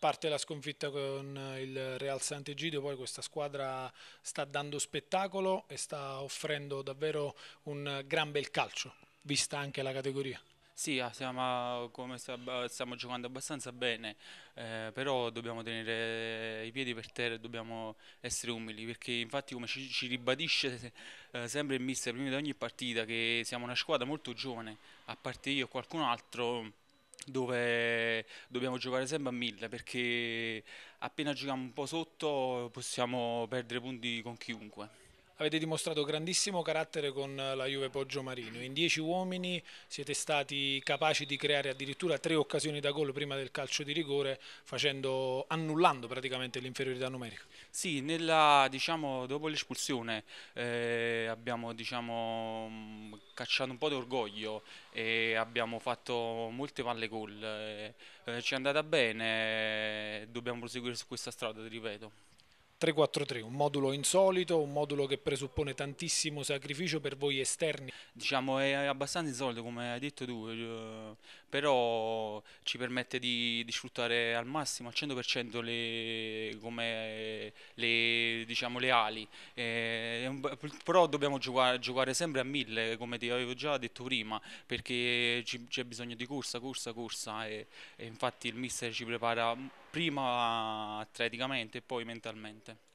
parte la sconfitta con il Real Sant'Egidio, poi questa squadra sta dando spettacolo e sta offrendo davvero un gran bel calcio, vista anche la categoria. Sì, ah, stiamo, stiamo, giocando abbastanza bene, eh, però dobbiamo tenere i piedi per terra e dobbiamo essere umili, perché infatti come ci, ci ribadisce eh, sempre il mister prima di ogni partita che siamo una squadra molto giovane, a parte io e qualcun altro dove dobbiamo giocare sempre a mille perché appena giochiamo un po' sotto possiamo perdere punti con chiunque avete dimostrato grandissimo carattere con eh, la Juve Poggio Marino. In dieci uomini siete stati capaci di creare addirittura tre occasioni da gol prima del calcio di rigore, facendo, annullando praticamente l'inferiorità numerica. Sì, nella, diciamo, dopo l'espulsione eh, abbiamo diciamo, mm, cacciato un po' di orgoglio e abbiamo fatto molte palle gol. Eh, eh ci è andata bene, eh, dobbiamo proseguire su questa strada, ti ripeto. 343, un modulo insolito, un modulo che presuppone tantissimo sacrificio per voi esterni. Diciamo è abbastanza insolito come hai detto tu, eh, però ci permette di, di sfruttare al massimo al 100% le, come, le, diciamo, le ali, eh, però dobbiamo giocare, giocare, sempre a mille come ti avevo già detto prima perché c'è bisogno di corsa, corsa, corsa e, e infatti il mister ci prepara prima atleticamente e poi mentalmente.